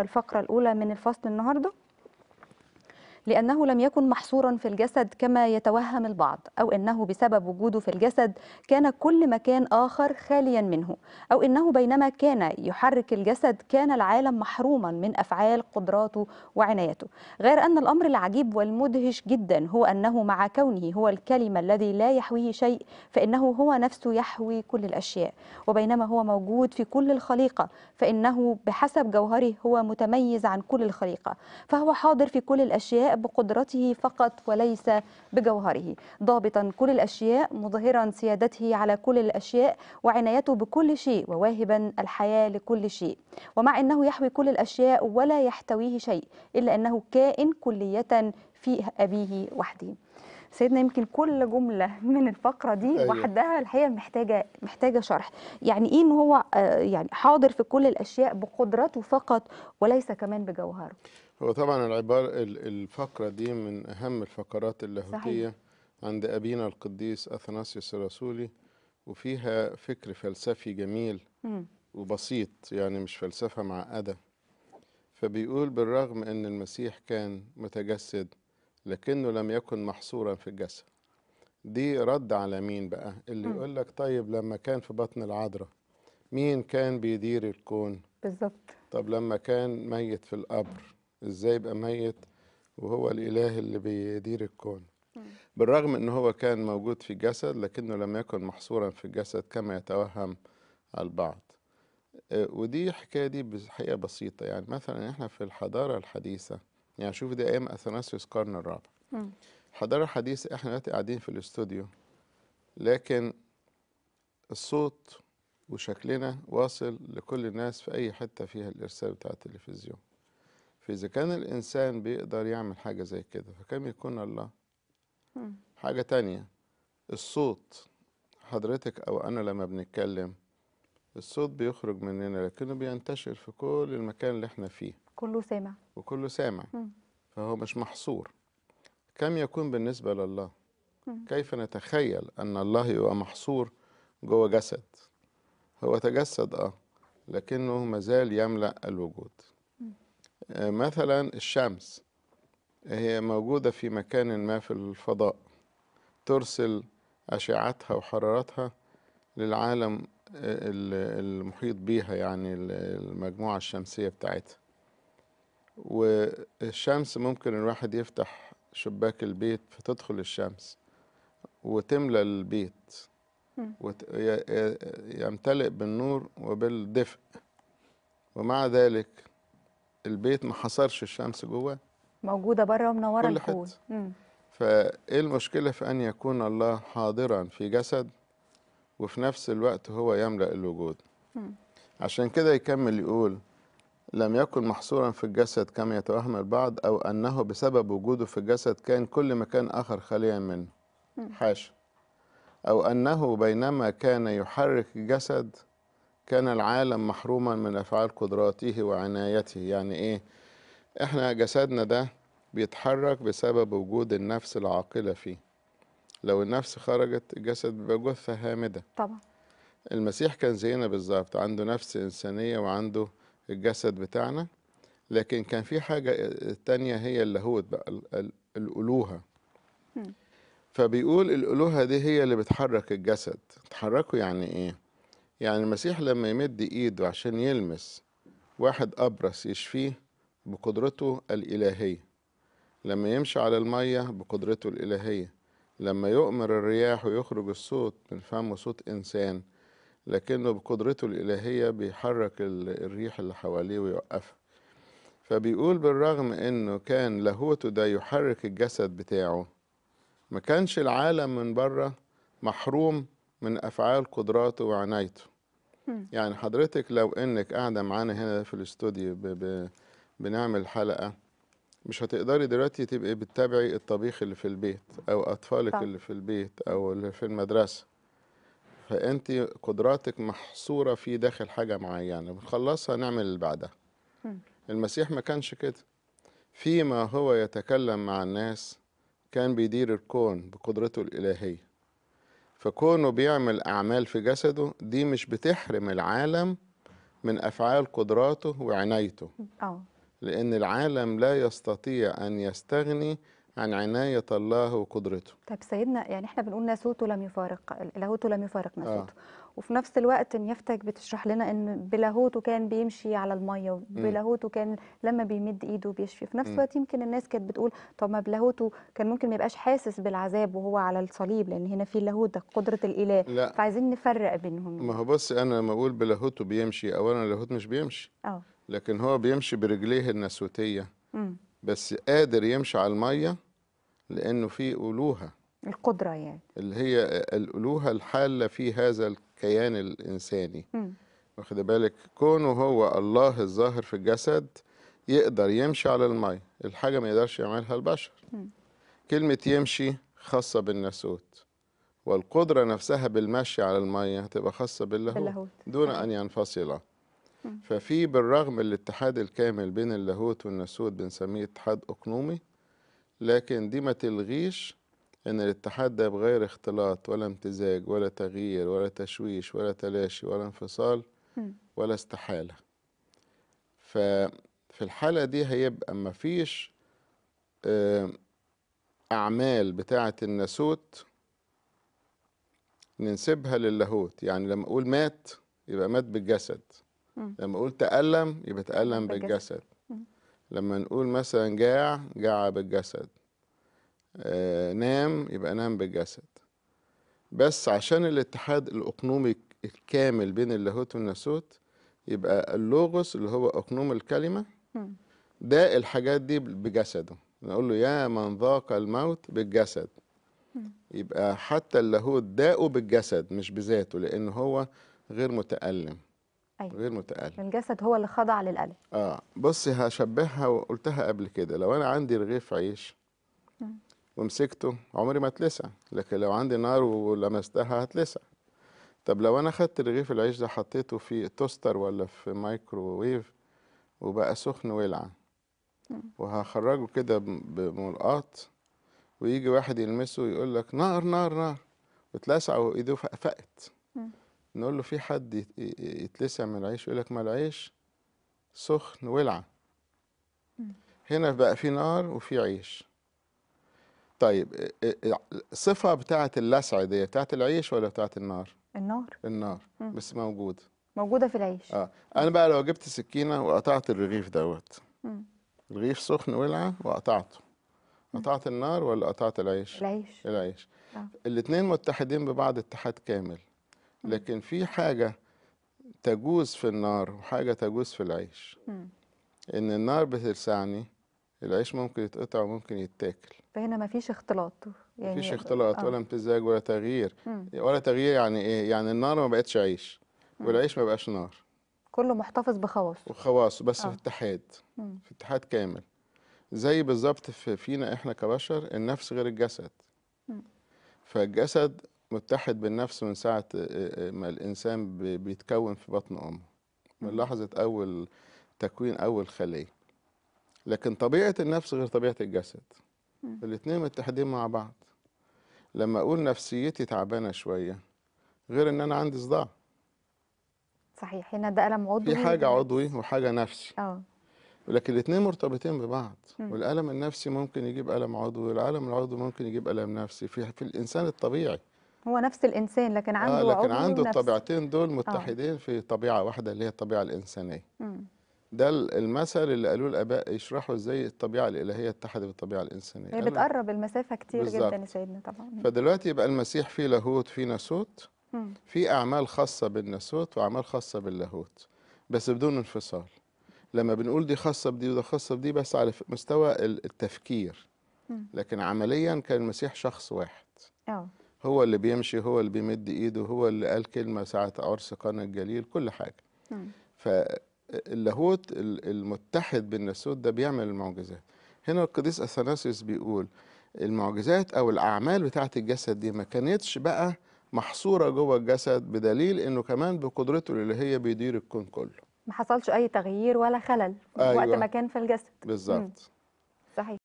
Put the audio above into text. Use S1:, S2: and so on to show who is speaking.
S1: الفقرة الأولى من الفصل النهاردة لأنه لم يكن محصورا في الجسد كما يتوهم البعض أو أنه بسبب وجوده في الجسد كان كل مكان آخر خاليا منه أو أنه بينما كان يحرك الجسد كان العالم محروما من أفعال قدراته وعنايته غير أن الأمر العجيب والمدهش جدا هو أنه مع كونه هو الكلمة الذي لا يحويه شيء فإنه هو نفسه يحوي كل الأشياء وبينما هو موجود في كل الخليقة فإنه بحسب جوهره هو متميز عن كل الخليقة فهو حاضر في كل الأشياء بقدرته فقط وليس بجوهره ضابطا كل الأشياء مظهرا سيادته على كل الأشياء وعنايته بكل شيء وواهبا الحياة لكل شيء ومع أنه يحوي كل الأشياء ولا يحتويه شيء إلا أنه كائن كلية في أبيه وحده سيدنا يمكن كل جملة من الفقرة دي أيوة. وحدها الحقيقة محتاجة محتاجة شرح يعني إيه إن هو آه، يعني حاضر في كل الأشياء بقدرته فقط وليس كمان بجوهره
S2: هو طبعا العبارة الفقرة دي من أهم الفقرات اللاهوتية صحيح. عند أبينا القديس أثناسيوس الرسولي وفيها فكر فلسفي جميل وبسيط يعني مش فلسفة معقدة فبيقول بالرغم أن المسيح كان متجسد لكنه لم يكن محصورا في الجسد دي رد على مين بقى اللي يقول لك طيب لما كان في بطن العذراء مين كان بيدير الكون بالظبط طب لما كان ميت في القبر ازاي يبقى ميت وهو الاله اللي بيدير الكون بالرغم ان هو كان موجود في الجسد لكنه لم يكن محصورا في الجسد كما يتوهم البعض آه، ودي حكايه دي بحقيقة بسيطه يعني مثلا احنا في الحضاره الحديثه يعني شوف دي ايام اثناسيوس قرن الرابع الحضاره الحديثه احنا دلوقتي قاعدين في الاستوديو لكن الصوت وشكلنا واصل لكل الناس في اي حته فيها الارسال بتاع التلفزيون فإذا كان الإنسان بيقدر يعمل حاجة زي كده فكم يكون الله حاجة تانية الصوت حضرتك أو أنا لما بنتكلم الصوت بيخرج مننا لكنه بينتشر في كل المكان اللي احنا فيه كله سامع وكله سامع م. فهو مش محصور كم يكون بالنسبة لله م. كيف نتخيل أن الله يبقى محصور جوه جسد هو تجسد آه لكنه مازال يملأ الوجود آه، مثلا الشمس هي موجودة في مكان ما في الفضاء ترسل أشعتها وحرارتها للعالم آه، المحيط بيها يعني المجموعة الشمسية بتاعتها والشمس ممكن الواحد يفتح شباك البيت فتدخل الشمس وتملى البيت ويمتلئ يمتلئ بالنور وبالدفء ومع ذلك البيت ما حصرش الشمس جواه
S1: موجوده بره ومنوره الكون
S2: فايه المشكله في ان يكون الله حاضرا في جسد وفي نفس الوقت هو يملا الوجود م. عشان كده يكمل يقول لم يكن محصورا في الجسد كما يتوهم البعض او انه بسبب وجوده في الجسد كان كل مكان اخر خاليا منه حاشا او انه بينما كان يحرك الجسد كان العالم محروما من أفعال قدراته وعنايته يعني إيه؟ إحنا جسدنا ده بيتحرك بسبب وجود النفس العاقلة فيه لو النفس خرجت الجسد بيبقى جثة هامدة طبعا المسيح كان زينا بالظبط عنده نفس إنسانية وعنده الجسد بتاعنا لكن كان في حاجة تانية هي اللاهوت بقى الألوهة فبيقول الألوهة دي هي اللي بتحرك الجسد تحركه يعني إيه؟ يعني المسيح لما يمد ايده عشان يلمس واحد ابرص يشفيه بقدرته الالهيه لما يمشي على الميه بقدرته الالهيه لما يؤمر الرياح ويخرج الصوت من فمه صوت انسان لكنه بقدرته الالهيه بيحرك الريح اللي حواليه ويوقفها فبيقول بالرغم انه كان لاهوته ده يحرك الجسد بتاعه ما كانش العالم من بره محروم من افعال قدراته وعنايته يعني حضرتك لو انك قاعده معانا هنا في الاستوديو ب... ب... بنعمل حلقه مش هتقدري دلوقتي تبقي بتتابعي الطبيخ اللي في البيت او اطفالك طبعا. اللي في البيت او اللي في المدرسه فانت قدراتك محصوره في داخل حاجه معينه بنخلصها نعمل اللي بعدها المسيح ما كانش كده فيما هو يتكلم مع الناس كان بيدير الكون بقدرته الالهيه فكونه بيعمل أعمال في جسده دي مش بتحرم العالم من أفعال قدراته وعنايته أوه. لأن العالم لا يستطيع أن يستغني عن عناية الله وقدرته
S1: طيب سيدنا يعني احنا بنقول ناسوته لم يفارق لاهوته لم يفارق ناسوته آه. وفي نفس الوقت نيافتك بتشرح لنا ان بلاهوته كان بيمشي على الميه وبلاهوته كان لما بيمد ايده بيشفي في نفس الوقت يمكن الناس كانت بتقول طب ما بلاهوته كان ممكن ما يبقاش حاسس بالعذاب وهو على الصليب لان هنا في لاهوت قدره الاله لا. فعايزين نفرق بينهم ما
S2: هو بص انا لما اقول بلاهوته بيمشي اولا لاهوت مش بيمشي اه لكن هو بيمشي برجليه النسوتيه بس قادر يمشي على الميه لانه في الوهه
S1: القدره يعني
S2: اللي هي الالوهه الحاله في هذا الكيان الإنساني واخد بالك كونه هو الله الظاهر في الجسد يقدر يمشي على المية الحاجة ما يقدرش يعملها البشر كلمة يمشي خاصة بالناسوت والقدرة نفسها بالمشي على المية هتبقى خاصة باللاهوت, باللاهوت. دون أن ينفصل ففي بالرغم الاتحاد الكامل بين اللاهوت والناسوت بنسميه اتحاد أقنومي لكن دي ما تلغيش أن الاتحاد ده بغير اختلاط ولا امتزاج ولا تغيير ولا تشويش ولا تلاشي ولا انفصال ولا استحالة ففي الحالة دي هيبقى مفيش أعمال بتاعة الناسوت ننسبها للاهوت يعني لما أقول مات يبقى مات بالجسد لما أقول تألم يبقى تألم بالجسد لما نقول مثلا جاع جاع بالجسد آه، نام يبقى نام بالجسد بس عشان الاتحاد الأقنومي الكامل بين اللاهوت والناسوت يبقى اللوغوس اللي هو أقنوم الكلمة ده الحاجات دي بجسده نقول له يا من ذاق الموت بالجسد يبقى حتى اللاهوت داقه بالجسد مش بذاته لأن هو غير متألم أيوة. غير متألم
S1: الجسد هو اللي خضع للألم
S2: اه بصي هشبهها وقلتها قبل كده لو أنا عندي رغيف عيش ومسكته عمري ما اتلسع لكن لو عندي نار ولمستها هتلسع طب لو انا خدت رغيف العيش ده حطيته في توستر ولا في مايكروويف وبقى سخن ويلع وهخرجه كده بملقاط ويجي واحد يلمسه ويقول لك نار نار نار وتلسع وايده فقت نقول له في حد يتلسع من العيش يقول لك ما العيش سخن ولع هنا بقى في نار وفي عيش طيب الصفه بتاعت اللسع دي بتاعت العيش ولا بتاعت النار النار النار مم. بس موجوده
S1: موجوده في العيش
S2: اه انا بقى لو جبت سكينه وقطعت الرغيف دوت الرغيف سخن ولع وقطعته قطعت النار ولا قطعت العيش العيش العيش آه. الاثنين متحدين ببعض اتحاد كامل لكن في حاجه تجوز في النار وحاجه تجوز في العيش مم. ان النار بتلسعني العيش ممكن يتقطع وممكن يتاكل
S1: فهنا مفيش اختلاط يعني مفيش اختلاط آه. ولا
S2: امتزاج ولا تغيير مم. ولا تغيير يعني ايه يعني النار ما بقتش عيش مم. والعيش ما بقاش نار
S1: كله محتفظ بخواصه
S2: وخواصه بس آه. في اتحاد في اتحاد كامل زي بالظبط في فينا احنا كبشر النفس غير الجسد مم. فالجسد متحد بالنفس من ساعه آه، آه، ما الانسان بيتكون في بطن امه من لحظه اول تكوين اول خليه لكن طبيعة النفس غير طبيعة الجسد الاثنين متحدين مع بعض لما اقول نفسيتي تعبانه شويه غير ان انا عندي صداع
S1: صحيح هنا ده الم عضوي في حاجه عضوي
S2: وحاجه نفسي اه لكن الاثنين مرتبطين ببعض م. والالم النفسي ممكن يجيب الم عضوي والالم العضوي ممكن يجيب الم نفسي في في الانسان الطبيعي
S1: هو نفس الانسان لكن عنده آه لكن عنده
S2: الطبيعتين دول آه. متحدين آه. في طبيعه واحده اللي هي الطبيعه الانسانيه م. ده المثل اللي قالوه الاباء يشرحوا ازاي الطبيعه الالهيه اتحدت بالطبيعه الانسانيه هي بتقرب
S1: المسافه كتير بالزبط. جدا يا
S2: سيدنا طبعا فدلوقتي يبقى المسيح فيه لاهوت فيه ناسوت في اعمال خاصه بالناسوت واعمال خاصه باللاهوت بس بدون انفصال لما بنقول دي خاصه بدي وده خاصه بدي بس على مستوى التفكير لكن عمليا كان المسيح شخص واحد آه. هو اللي بيمشي هو اللي بيمد ايده هو اللي قال كلمه ساعه عرس قنا الجليل كل حاجه ف اللاهوت المتحد بالناسوت ده بيعمل المعجزات هنا القديس اثناسيوس بيقول المعجزات او الاعمال بتاعه الجسد دي ما كانتش بقى محصوره جوه الجسد بدليل انه كمان بقدرته الالهيه بيدير الكون كله
S1: ما حصلش اي تغيير ولا خلل أيوة. وقت ما كان في الجسد بالظبط صحيح